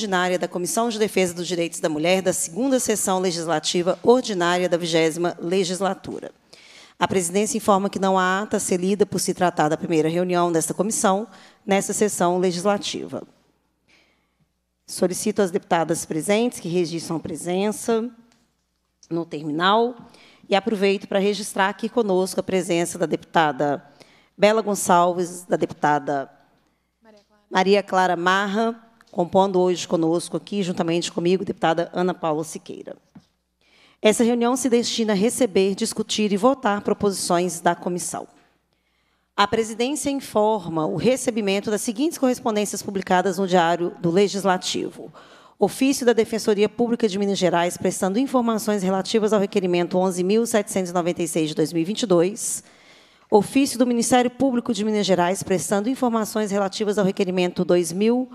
ordinária da Comissão de Defesa dos Direitos da Mulher da segunda sessão legislativa ordinária da 20 legislatura. A presidência informa que não há ata ser lida por se tratar da primeira reunião desta comissão nesta sessão legislativa. Solicito às deputadas presentes que registram a presença no terminal e aproveito para registrar aqui conosco a presença da deputada Bela Gonçalves, da deputada Maria Clara Marra, compondo hoje conosco aqui, juntamente comigo, deputada Ana Paula Siqueira. Essa reunião se destina a receber, discutir e votar proposições da comissão. A presidência informa o recebimento das seguintes correspondências publicadas no Diário do Legislativo. Ofício da Defensoria Pública de Minas Gerais prestando informações relativas ao requerimento 11.796 de 2022. Ofício do Ministério Público de Minas Gerais prestando informações relativas ao requerimento 2.000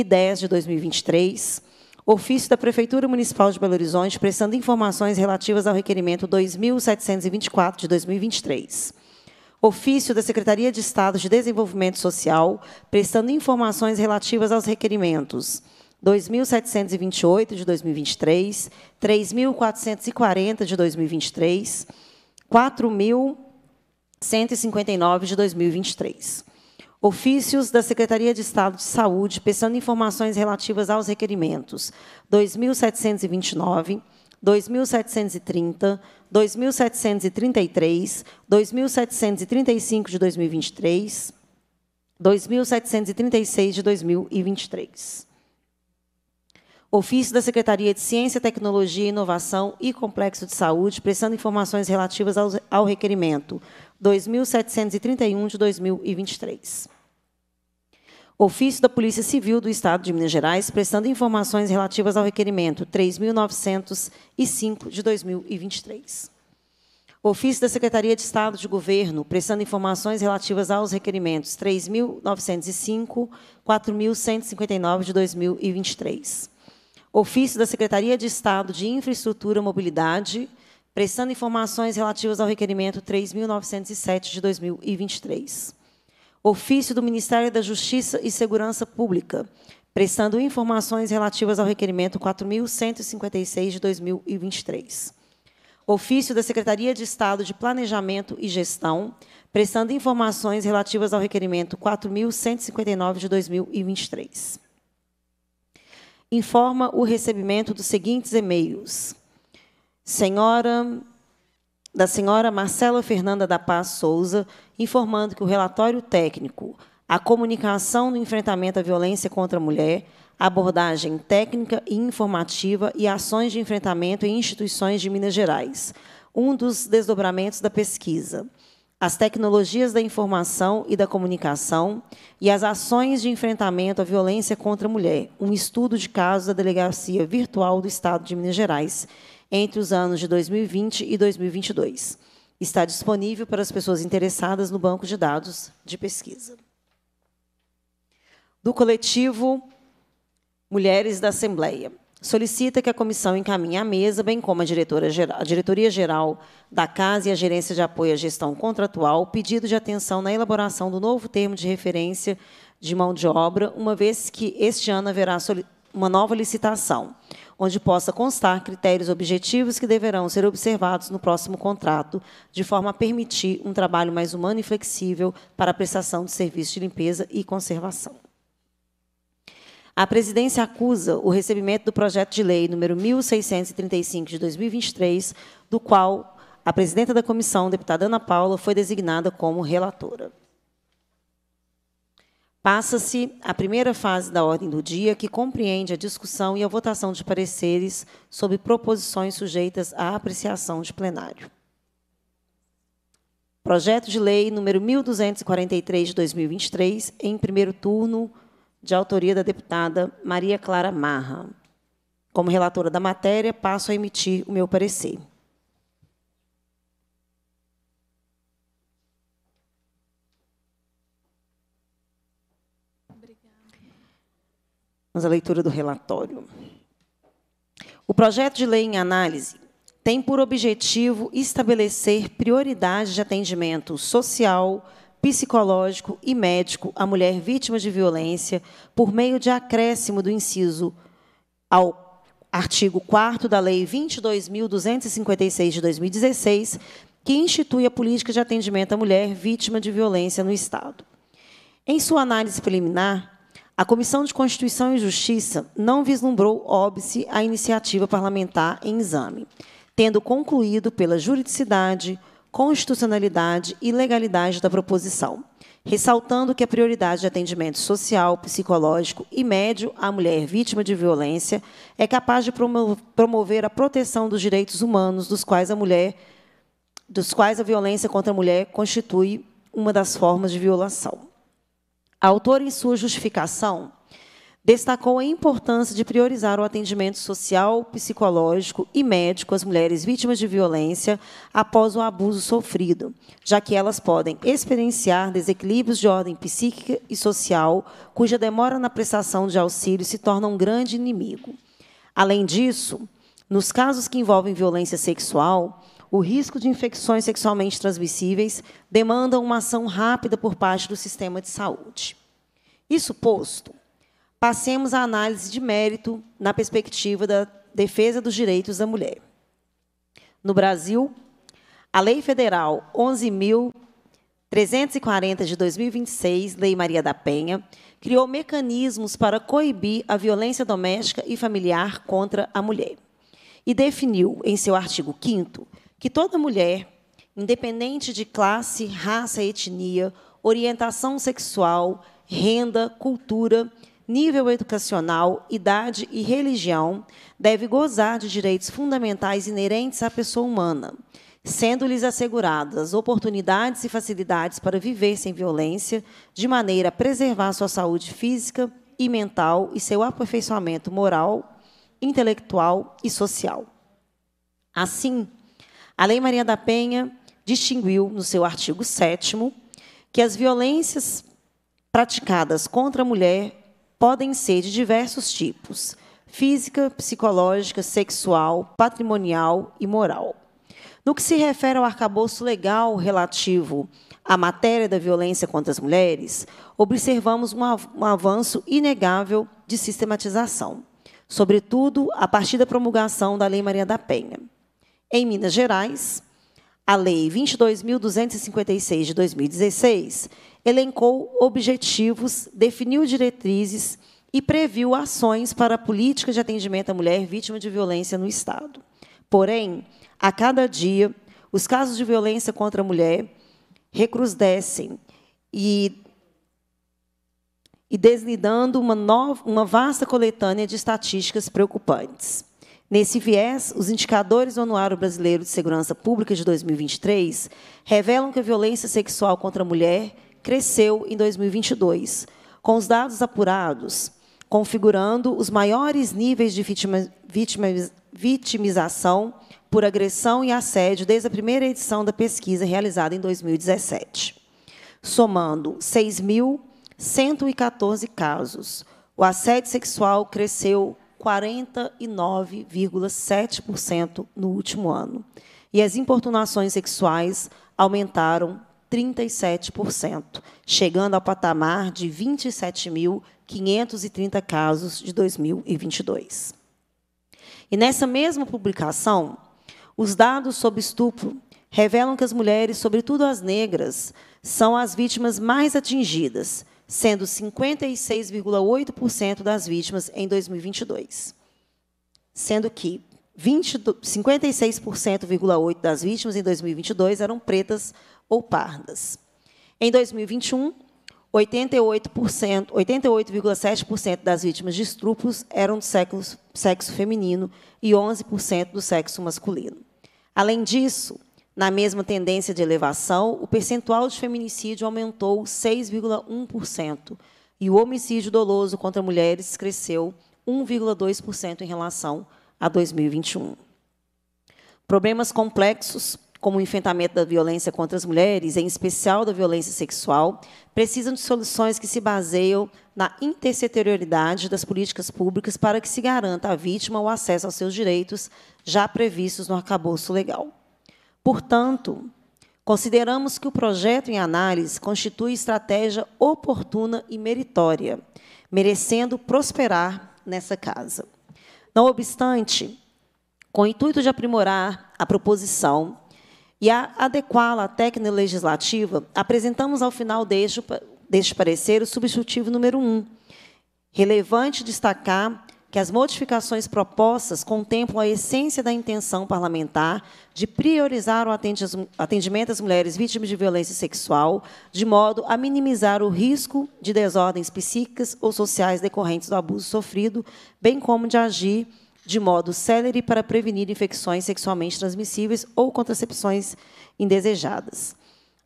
e 10 de 2023, ofício da Prefeitura Municipal de Belo Horizonte, prestando informações relativas ao requerimento 2724 de 2023. Ofício da Secretaria de Estado de Desenvolvimento Social, prestando informações relativas aos requerimentos 2728 de 2023, 3440 de 2023, 4159 de 2023. Ofícios da Secretaria de Estado de Saúde, pensando informações relativas aos requerimentos 2729, 2730, 2733, 2735 de 2023, 2736 de 2023. Ofício da Secretaria de Ciência, Tecnologia, Inovação e Complexo de Saúde, prestando informações relativas ao, requerimento 2731 de 2023. Ofício da Polícia Civil do Estado de Minas Gerais, prestando informações relativas ao requerimento 3.905 de 2023. Ofício da Secretaria de Estado de Governo, prestando informações relativas aos requerimentos 3.905, 4.159 de 2023. Ofício da Secretaria de Estado de Infraestrutura, Mobilidade, prestando informações relativas ao requerimento 3.907 de 2023. Ofício do Ministério da Justiça e Segurança Pública, prestando informações relativas ao requerimento 4.156 de 2023. Ofício da Secretaria de Estado de Planejamento e Gestão, prestando informações relativas ao requerimento 4.159 de 2023. Informa o recebimento dos seguintes e-mails senhora da senhora Marcela Fernanda da Paz Souza, informando que o relatório técnico, a comunicação no enfrentamento à violência contra a mulher, abordagem técnica e informativa e ações de enfrentamento em instituições de Minas Gerais, um dos desdobramentos da pesquisa, as tecnologias da informação e da comunicação e as ações de enfrentamento à violência contra a mulher, um estudo de casos da Delegacia Virtual do Estado de Minas Gerais, entre os anos de 2020 e 2022. Está disponível para as pessoas interessadas no banco de dados de pesquisa. Do coletivo Mulheres da Assembleia. Solicita que a comissão encaminhe à mesa, bem como a, a diretoria-geral da Casa e a gerência de apoio à gestão contratual, pedido de atenção na elaboração do novo termo de referência de mão de obra, uma vez que este ano haverá uma nova licitação onde possa constar critérios objetivos que deverão ser observados no próximo contrato, de forma a permitir um trabalho mais humano e flexível para a prestação de serviços de limpeza e conservação. A presidência acusa o recebimento do projeto de lei número 1635 de 2023, do qual a presidenta da comissão, deputada Ana Paula, foi designada como relatora. Passa-se a primeira fase da ordem do dia, que compreende a discussão e a votação de pareceres sobre proposições sujeitas à apreciação de plenário. Projeto de Lei número 1243 de 2023, em primeiro turno, de autoria da deputada Maria Clara Marra. Como relatora da matéria, passo a emitir o meu parecer. a leitura do relatório. O projeto de lei em análise tem por objetivo estabelecer prioridade de atendimento social, psicológico e médico à mulher vítima de violência por meio de acréscimo do inciso ao artigo 4 da Lei 22.256 de 2016, que institui a política de atendimento à mulher vítima de violência no Estado. Em sua análise preliminar, a Comissão de Constituição e Justiça não vislumbrou óbice à iniciativa parlamentar em exame, tendo concluído pela juridicidade, constitucionalidade e legalidade da proposição, ressaltando que a prioridade de atendimento social, psicológico e médio à mulher vítima de violência é capaz de promover a proteção dos direitos humanos dos quais a mulher dos quais a violência contra a mulher constitui uma das formas de violação. A autora, em sua justificação, destacou a importância de priorizar o atendimento social, psicológico e médico às mulheres vítimas de violência após o abuso sofrido, já que elas podem experienciar desequilíbrios de ordem psíquica e social, cuja demora na prestação de auxílio se torna um grande inimigo. Além disso, nos casos que envolvem violência sexual, o risco de infecções sexualmente transmissíveis demandam uma ação rápida por parte do sistema de saúde. Isso posto, passemos à análise de mérito na perspectiva da defesa dos direitos da mulher. No Brasil, a Lei Federal 11.340 de 2026, Lei Maria da Penha, criou mecanismos para coibir a violência doméstica e familiar contra a mulher e definiu, em seu artigo 5 que toda mulher, independente de classe, raça, etnia, orientação sexual, renda, cultura, nível educacional, idade e religião, deve gozar de direitos fundamentais inerentes à pessoa humana, sendo-lhes asseguradas oportunidades e facilidades para viver sem violência, de maneira a preservar sua saúde física e mental e seu aperfeiçoamento moral, intelectual e social. Assim, a Lei Maria da Penha distinguiu, no seu artigo 7, que as violências praticadas contra a mulher podem ser de diversos tipos: física, psicológica, sexual, patrimonial e moral. No que se refere ao arcabouço legal relativo à matéria da violência contra as mulheres, observamos um avanço inegável de sistematização, sobretudo a partir da promulgação da Lei Maria da Penha. Em Minas Gerais, a Lei 22.256 de 2016 elencou objetivos, definiu diretrizes e previu ações para a política de atendimento à mulher vítima de violência no Estado. Porém, a cada dia, os casos de violência contra a mulher recrudescem e, e uma, nova, uma vasta coletânea de estatísticas preocupantes. Nesse viés, os indicadores do Anuário Brasileiro de Segurança Pública de 2023 revelam que a violência sexual contra a mulher cresceu em 2022, com os dados apurados configurando os maiores níveis de vitima, vitima, vitimização por agressão e assédio desde a primeira edição da pesquisa realizada em 2017, somando 6.114 casos. O assédio sexual cresceu 49,7% no último ano. E as importunações sexuais aumentaram 37%, chegando ao patamar de 27.530 casos de 2022. E nessa mesma publicação, os dados sobre estupro revelam que as mulheres, sobretudo as negras, são as vítimas mais atingidas, sendo 56,8% das vítimas em 2022. Sendo que 56,8% das vítimas em 2022 eram pretas ou pardas. Em 2021, 88,7% das vítimas de estupros eram do sexo, sexo feminino e 11% do sexo masculino. Além disso, na mesma tendência de elevação, o percentual de feminicídio aumentou 6,1% e o homicídio doloso contra mulheres cresceu 1,2% em relação a 2021. Problemas complexos, como o enfrentamento da violência contra as mulheres, em especial da violência sexual, precisam de soluções que se baseiam na intersetorialidade das políticas públicas para que se garanta à vítima o acesso aos seus direitos já previstos no arcabouço legal. Portanto, consideramos que o projeto em análise constitui estratégia oportuna e meritória, merecendo prosperar nessa casa. Não obstante, com o intuito de aprimorar a proposição e adequá-la à técnica legislativa, apresentamos ao final deste, deste parecer o substitutivo número 1. Relevante destacar que as modificações propostas contemplam a essência da intenção parlamentar de priorizar o atendimento às mulheres vítimas de violência sexual, de modo a minimizar o risco de desordens psíquicas ou sociais decorrentes do abuso sofrido, bem como de agir de modo célere para prevenir infecções sexualmente transmissíveis ou contracepções indesejadas.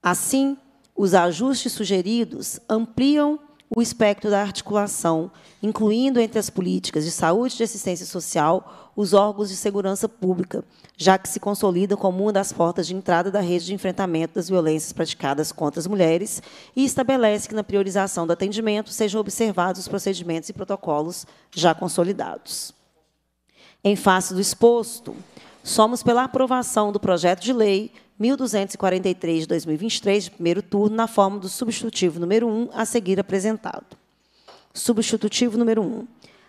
Assim, os ajustes sugeridos ampliam o espectro da articulação, incluindo entre as políticas de saúde e de assistência social os órgãos de segurança pública, já que se consolida como uma das portas de entrada da rede de enfrentamento das violências praticadas contra as mulheres e estabelece que, na priorização do atendimento, sejam observados os procedimentos e protocolos já consolidados. Em face do exposto, somos pela aprovação do projeto de lei 1243 de 2023, de primeiro turno, na forma do substitutivo número 1 a seguir apresentado. Substitutivo número 1.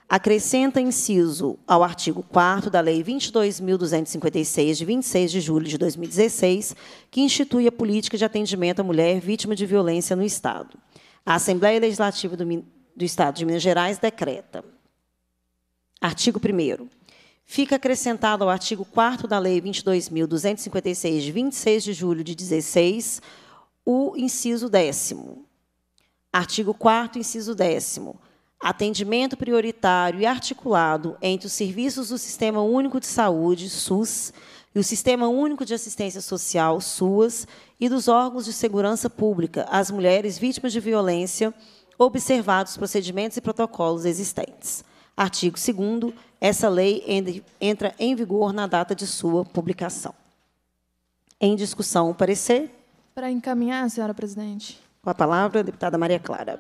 Acrescenta inciso ao artigo 4 da Lei 22.256, de 26 de julho de 2016, que institui a política de atendimento à mulher vítima de violência no Estado. A Assembleia Legislativa do, do Estado de Minas Gerais decreta. Artigo 1 fica acrescentado ao artigo 4 da Lei 22.256, de 26 de julho de 16, o inciso décimo. Artigo 4, inciso décimo, Atendimento prioritário e articulado entre os serviços do Sistema Único de Saúde, SUS, e o Sistema Único de Assistência Social, SUAS, e dos órgãos de segurança pública às mulheres vítimas de violência, observados os procedimentos e protocolos existentes. Artigo 2 essa lei entra em vigor na data de sua publicação. Em discussão, o parecer? Para encaminhar, senhora presidente. Com a palavra, a deputada Maria Clara.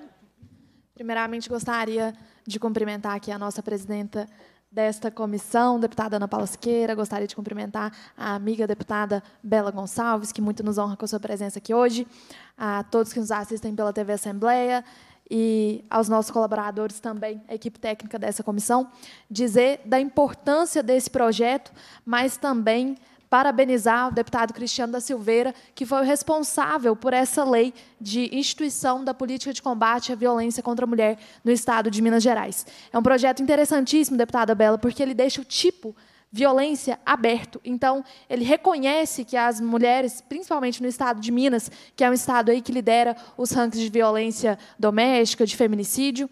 Primeiramente, gostaria de cumprimentar aqui a nossa presidenta desta comissão, deputada Ana Paula Siqueira. Gostaria de cumprimentar a amiga deputada Bela Gonçalves, que muito nos honra com a sua presença aqui hoje, a todos que nos assistem pela TV Assembleia e aos nossos colaboradores também, a equipe técnica dessa comissão, dizer da importância desse projeto, mas também parabenizar o deputado Cristiano da Silveira, que foi o responsável por essa lei de instituição da política de combate à violência contra a mulher no Estado de Minas Gerais. É um projeto interessantíssimo, deputada Bela, porque ele deixa o tipo violência aberto. Então, ele reconhece que as mulheres, principalmente no estado de Minas, que é um estado aí que lidera os rankings de violência doméstica, de feminicídio,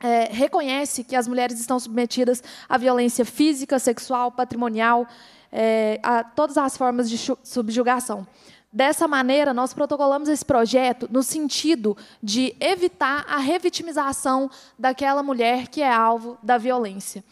é, reconhece que as mulheres estão submetidas à violência física, sexual, patrimonial, é, a todas as formas de subjugação. Dessa maneira, nós protocolamos esse projeto no sentido de evitar a revitimização daquela mulher que é alvo da violência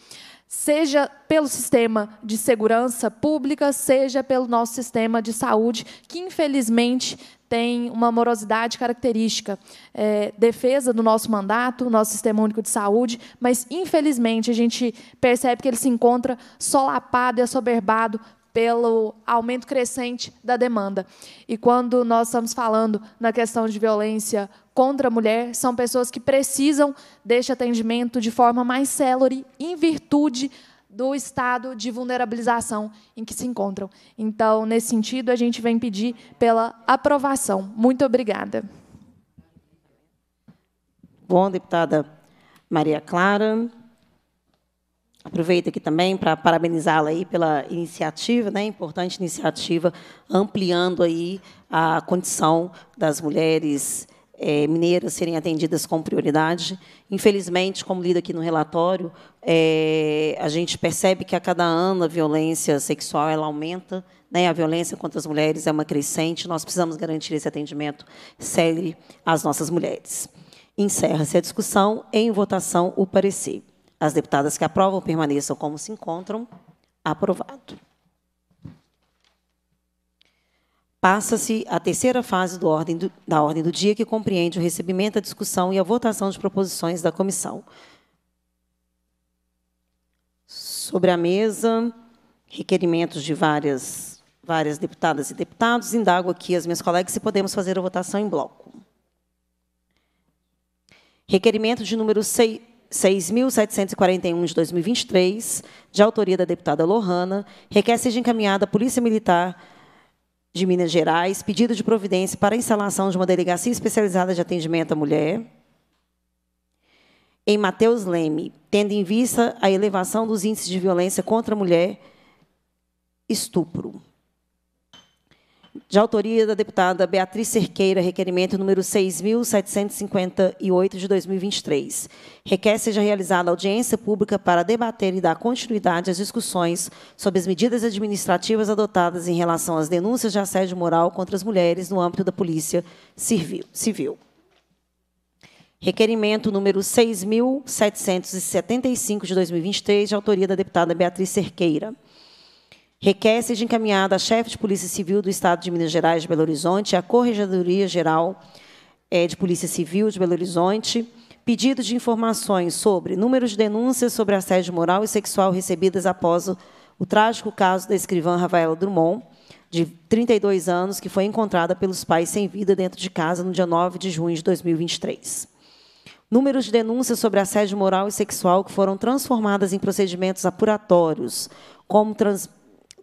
seja pelo sistema de segurança pública, seja pelo nosso sistema de saúde, que infelizmente tem uma morosidade característica. É, defesa do nosso mandato, nosso sistema único de saúde, mas infelizmente a gente percebe que ele se encontra solapado e assoberbado pelo aumento crescente da demanda. E quando nós estamos falando na questão de violência contra a mulher são pessoas que precisam deste atendimento de forma mais célere, em virtude do estado de vulnerabilização em que se encontram. Então, nesse sentido, a gente vem pedir pela aprovação. Muito obrigada. Bom, deputada Maria Clara. Aproveito aqui também para parabenizá-la aí pela iniciativa, né, importante iniciativa, ampliando aí a condição das mulheres é, mineiras serem atendidas com prioridade. Infelizmente, como lido aqui no relatório, é, a gente percebe que a cada ano a violência sexual ela aumenta, né? a violência contra as mulheres é uma crescente, nós precisamos garantir esse atendimento sério às nossas mulheres. Encerra-se a discussão, em votação o parecer. As deputadas que aprovam permaneçam como se encontram. Aprovado. Passa-se a terceira fase ordem do, da ordem do dia, que compreende o recebimento, a discussão e a votação de proposições da comissão. Sobre a mesa, requerimentos de várias, várias deputadas e deputados. Indago aqui as minhas colegas se podemos fazer a votação em bloco. Requerimento de número 6. 6.741 de 2023, de autoria da deputada Lohana, requer seja encaminhada à Polícia Militar de Minas Gerais, pedido de providência para a instalação de uma delegacia especializada de atendimento à mulher. Em Mateus Leme, tendo em vista a elevação dos índices de violência contra a mulher, estupro de autoria da deputada Beatriz Cerqueira, requerimento número 6.758 de 2023. Requer seja realizada audiência pública para debater e dar continuidade às discussões sobre as medidas administrativas adotadas em relação às denúncias de assédio moral contra as mulheres no âmbito da Polícia Civil. Requerimento número 6.775 de 2023, de autoria da deputada Beatriz Cerqueira. Requer seja encaminhada à chefe de Polícia Civil do Estado de Minas Gerais de Belo Horizonte, à Corregedoria Geral é, de Polícia Civil de Belo Horizonte, pedido de informações sobre números de denúncias sobre assédio moral e sexual recebidas após o, o trágico caso da escrivã Rafaela Drummond, de 32 anos, que foi encontrada pelos pais sem vida dentro de casa no dia 9 de junho de 2023. Números de denúncias sobre assédio moral e sexual que foram transformadas em procedimentos apuratórios, como trans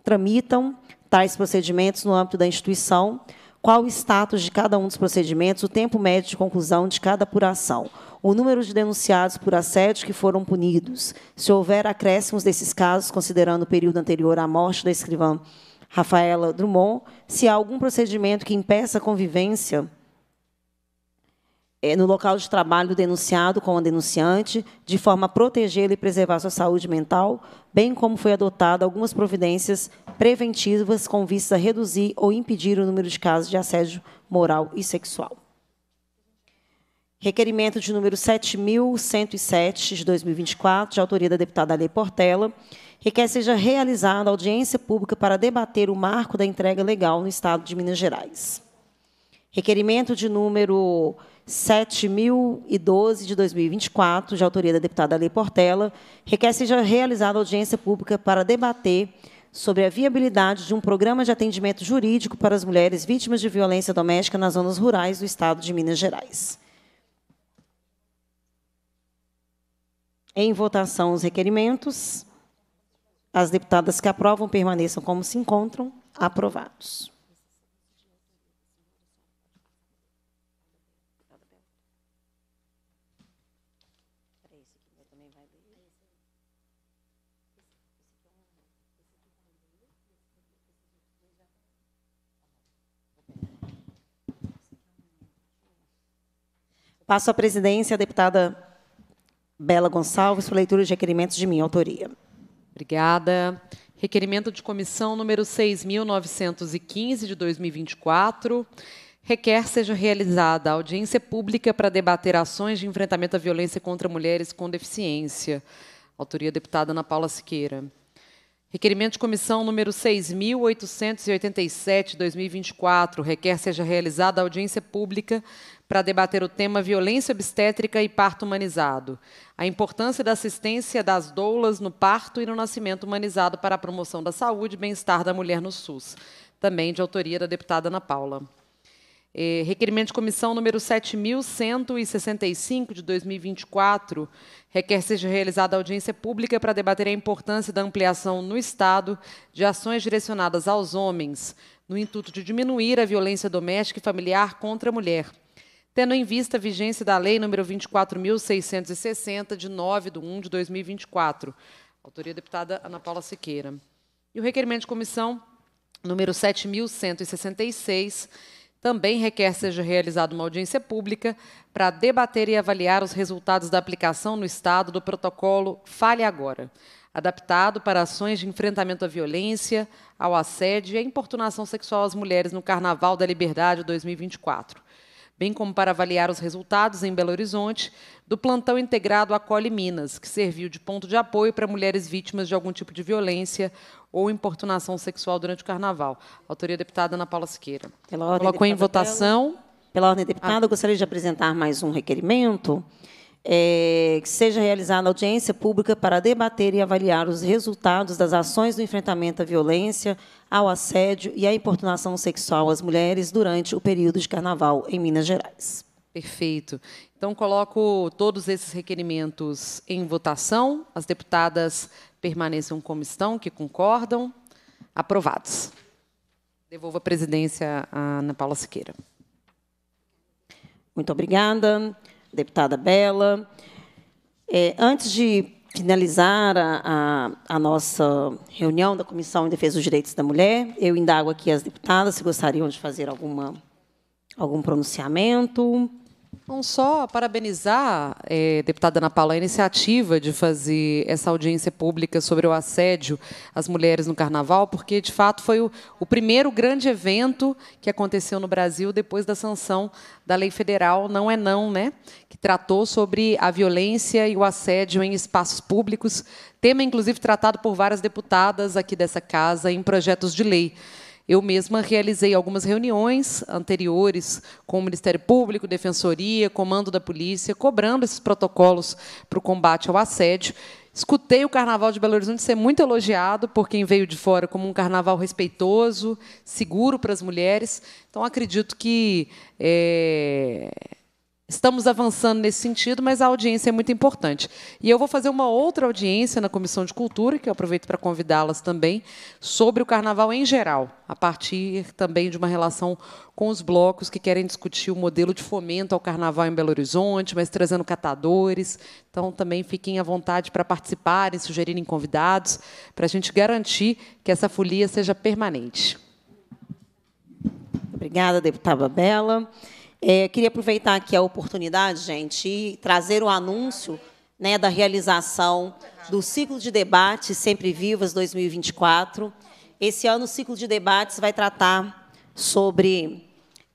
tramitam tais procedimentos no âmbito da instituição, qual o status de cada um dos procedimentos, o tempo médio de conclusão de cada apuração, o número de denunciados por assédio que foram punidos, se houver acréscimos desses casos, considerando o período anterior à morte da escrivã Rafaela Drummond, se há algum procedimento que impeça a convivência é, no local de trabalho do denunciado com a denunciante, de forma a protegê-lo e preservar sua saúde mental, bem como foi adotada algumas providências preventivas com vista a reduzir ou impedir o número de casos de assédio moral e sexual. Requerimento de número 7.107, de 2024, de autoria da deputada Alê Portela, requer seja realizada audiência pública para debater o marco da entrega legal no Estado de Minas Gerais. Requerimento de número 7012 de 2024, de autoria da deputada Lei Portela, requer seja realizada audiência pública para debater sobre a viabilidade de um programa de atendimento jurídico para as mulheres vítimas de violência doméstica nas zonas rurais do Estado de Minas Gerais. Em votação os requerimentos. As deputadas que aprovam permaneçam como se encontram. Aprovados. Passo a presidência à deputada Bela Gonçalves para leitura de requerimentos de minha autoria. Obrigada. Requerimento de comissão número 6.915 de 2024 requer seja realizada audiência pública para debater ações de enfrentamento à violência contra mulheres com deficiência. Autoria deputada Ana Paula Siqueira. Requerimento de comissão número 6.887, 2024, requer seja realizada audiência pública para debater o tema violência obstétrica e parto humanizado, a importância da assistência das doulas no parto e no nascimento humanizado para a promoção da saúde e bem-estar da mulher no SUS, também de autoria da deputada Ana Paula. É, requerimento de comissão número 7.165 de 2024 requer seja realizada audiência pública para debater a importância da ampliação no Estado de ações direcionadas aos homens, no intuito de diminuir a violência doméstica e familiar contra a mulher, tendo em vista a vigência da Lei nº 24.660, de 9 de 1 de 2024. Autoria deputada Ana Paula Siqueira. E o requerimento de comissão número 7.166 também requer seja realizada uma audiência pública para debater e avaliar os resultados da aplicação no Estado do protocolo Fale Agora, adaptado para ações de enfrentamento à violência, ao assédio e à importunação sexual às mulheres no Carnaval da Liberdade 2024 bem como para avaliar os resultados em Belo Horizonte do plantão integrado Acolhe Minas, que serviu de ponto de apoio para mulheres vítimas de algum tipo de violência ou importunação sexual durante o Carnaval. Autoria deputada Ana Paula Siqueira. Pela ordem, Colocou em votação. Pela, pela ordem, deputada, ah. gostaria de apresentar mais um requerimento é, que seja realizada audiência pública para debater e avaliar os resultados das ações do enfrentamento à violência, ao assédio e à importunação sexual às mulheres durante o período de carnaval em Minas Gerais. Perfeito. Então, coloco todos esses requerimentos em votação. As deputadas permaneçam como estão, que concordam. Aprovados. Devolvo a presidência à Ana Paula Siqueira. Muito obrigada deputada Bela. É, antes de finalizar a, a, a, nossa reunião da Comissão em Defesa dos Direitos da Mulher, eu indago aqui as deputadas se gostariam de fazer alguma, algum pronunciamento. Não só parabenizar, é, deputada Ana Paula, a iniciativa de fazer essa audiência pública sobre o assédio às mulheres no Carnaval, porque, de fato, foi o, o primeiro grande evento que aconteceu no Brasil depois da sanção da lei federal Não é Não, né? que tratou sobre a violência e o assédio em espaços públicos, tema, inclusive, tratado por várias deputadas aqui dessa casa em projetos de lei. Eu mesma realizei algumas reuniões anteriores com o Ministério Público, Defensoria, Comando da Polícia, cobrando esses protocolos para o combate ao assédio. Escutei o Carnaval de Belo Horizonte ser muito elogiado por quem veio de fora como um carnaval respeitoso, seguro para as mulheres. Então, acredito que é, Estamos avançando nesse sentido, mas a audiência é muito importante. E eu vou fazer uma outra audiência na Comissão de Cultura, que eu aproveito para convidá-las também, sobre o carnaval em geral, a partir também de uma relação com os blocos que querem discutir o modelo de fomento ao carnaval em Belo Horizonte, mas trazendo catadores. Então, também fiquem à vontade para participarem, sugerirem convidados, para a gente garantir que essa folia seja permanente. Obrigada, deputada Bela. É, queria aproveitar aqui a oportunidade, gente, e trazer o anúncio né, da realização do ciclo de debates Sempre Vivas 2024. Esse ano o ciclo de debates vai tratar sobre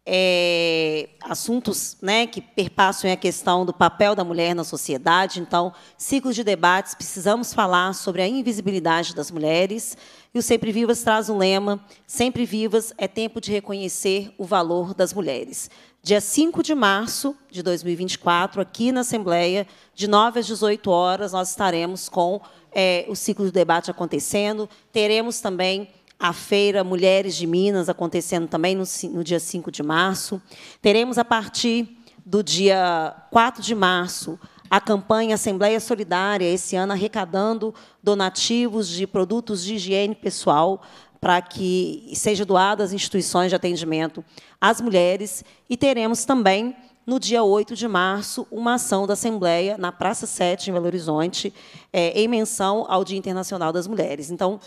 é, assuntos né, que perpassam a questão do papel da mulher na sociedade. Então, ciclo de debates, precisamos falar sobre a invisibilidade das mulheres. E o Sempre Vivas traz o um lema: Sempre Vivas é tempo de reconhecer o valor das mulheres dia 5 de março de 2024, aqui na Assembleia, de 9 às 18 horas, nós estaremos com é, o ciclo de debate acontecendo. Teremos também a feira Mulheres de Minas acontecendo também no, no dia 5 de março. Teremos, a partir do dia 4 de março, a campanha Assembleia Solidária, esse ano arrecadando donativos de produtos de higiene pessoal para que seja doada às instituições de atendimento às mulheres. E teremos também, no dia 8 de março, uma ação da Assembleia na Praça 7, em Belo Horizonte, é, em menção ao Dia Internacional das Mulheres. Então,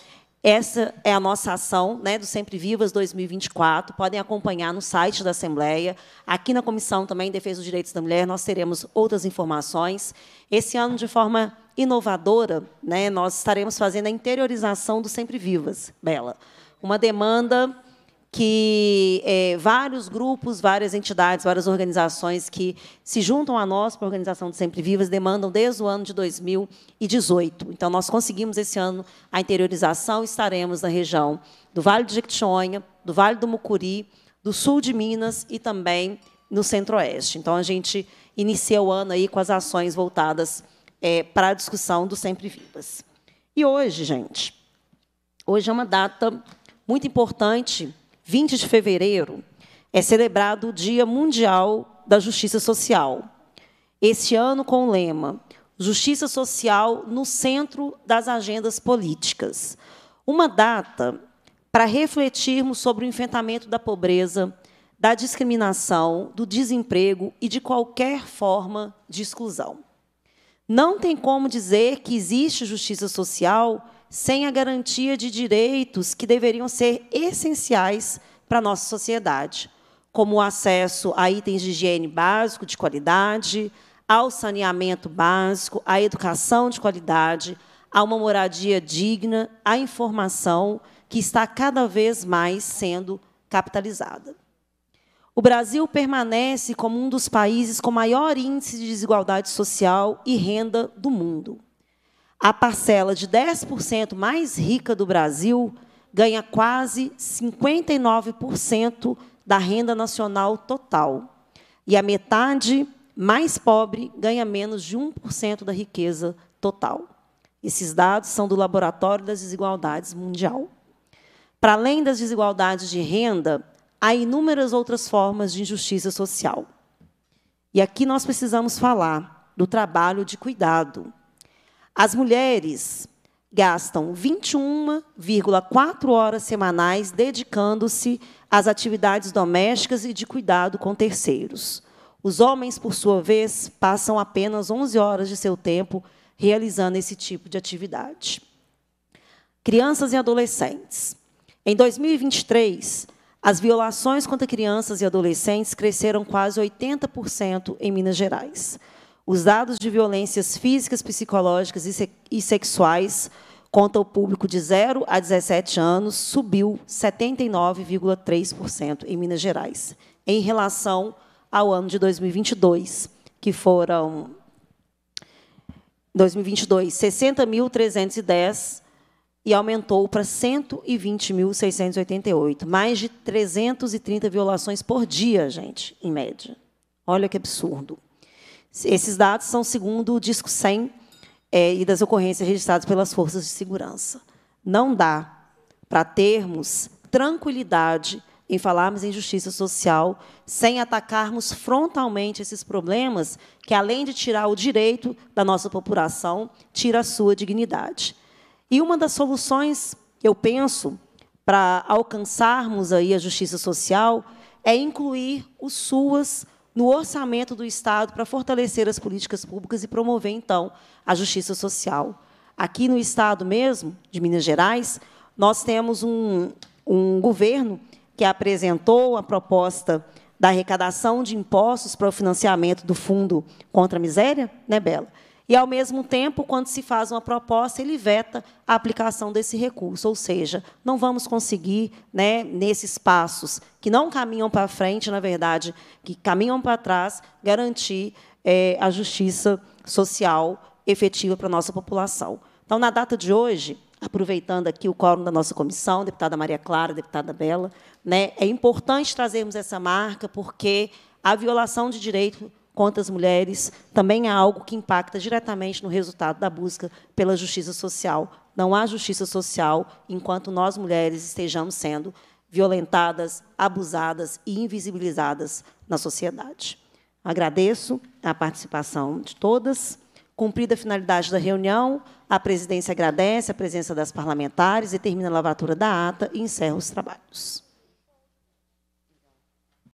essa é a nossa ação né, do Sempre Vivas 2024. Podem acompanhar no site da Assembleia. Aqui na Comissão também, Defesa dos Direitos da Mulher, nós teremos outras informações. Esse ano, de forma inovadora, né, nós estaremos fazendo a interiorização do Sempre Vivas, Bela. Uma demanda que é, vários grupos, várias entidades, várias organizações que se juntam a nós para a Organização de Sempre Vivas demandam desde o ano de 2018. Então, nós conseguimos esse ano a interiorização e estaremos na região do Vale do Jequitinhonha, do Vale do Mucuri, do Sul de Minas e também no Centro-Oeste. Então, a gente inicia o ano aí com as ações voltadas é, para a discussão do Sempre Vivas. E hoje, gente, hoje é uma data muito importante 20 de fevereiro, é celebrado o Dia Mundial da Justiça Social. Este ano com o lema Justiça Social no centro das agendas políticas. Uma data para refletirmos sobre o enfrentamento da pobreza, da discriminação, do desemprego e de qualquer forma de exclusão. Não tem como dizer que existe justiça social sem a garantia de direitos que deveriam ser essenciais para a nossa sociedade, como o acesso a itens de higiene básico de qualidade, ao saneamento básico, à educação de qualidade, a uma moradia digna, à informação que está cada vez mais sendo capitalizada. O Brasil permanece como um dos países com maior índice de desigualdade social e renda do mundo. A parcela de 10% mais rica do Brasil ganha quase 59% da renda nacional total. E a metade mais pobre ganha menos de 1% da riqueza total. Esses dados são do Laboratório das Desigualdades Mundial. Para além das desigualdades de renda, há inúmeras outras formas de injustiça social. E aqui nós precisamos falar do trabalho de cuidado, as mulheres gastam 21,4 horas semanais dedicando-se às atividades domésticas e de cuidado com terceiros. Os homens, por sua vez, passam apenas 11 horas de seu tempo realizando esse tipo de atividade. Crianças e adolescentes. Em 2023, as violações contra crianças e adolescentes cresceram quase 80% em Minas Gerais. Os dados de violências físicas, psicológicas e, se e sexuais contra o público de 0 a 17 anos subiu 79,3% em Minas Gerais, em relação ao ano de 2022, que foram 2022 60.310 e aumentou para 120.688, mais de 330 violações por dia, gente, em média. Olha que absurdo. Esses dados são segundo o disco 100 é, e das ocorrências registradas pelas forças de segurança. Não dá para termos tranquilidade em falarmos em justiça social sem atacarmos frontalmente esses problemas que, além de tirar o direito da nossa população, tira a sua dignidade. E uma das soluções, eu penso, para alcançarmos aí a justiça social é incluir os SUAS no orçamento do Estado para fortalecer as políticas públicas e promover, então, a justiça social. Aqui no Estado mesmo, de Minas Gerais, nós temos um, um governo que apresentou a proposta da arrecadação de impostos para o financiamento do Fundo contra a Miséria, né, Bela? E, ao mesmo tempo, quando se faz uma proposta, ele veta a aplicação desse recurso. Ou seja, não vamos conseguir, né, nesses passos que não caminham para frente, na verdade, que caminham para trás, garantir é, a justiça social efetiva para a nossa população. Então, na data de hoje, aproveitando aqui o quórum da nossa comissão, deputada Maria Clara, deputada Bela, né, é importante trazermos essa marca, porque a violação de direito contra as mulheres também é algo que impacta diretamente no resultado da busca pela justiça social. Não há justiça social enquanto nós mulheres estejamos sendo violentadas, abusadas e invisibilizadas na sociedade. Agradeço a participação de todas. Cumprida a finalidade da reunião, a presidência agradece a presença das parlamentares, determina a lavatura da ata e encerra os trabalhos.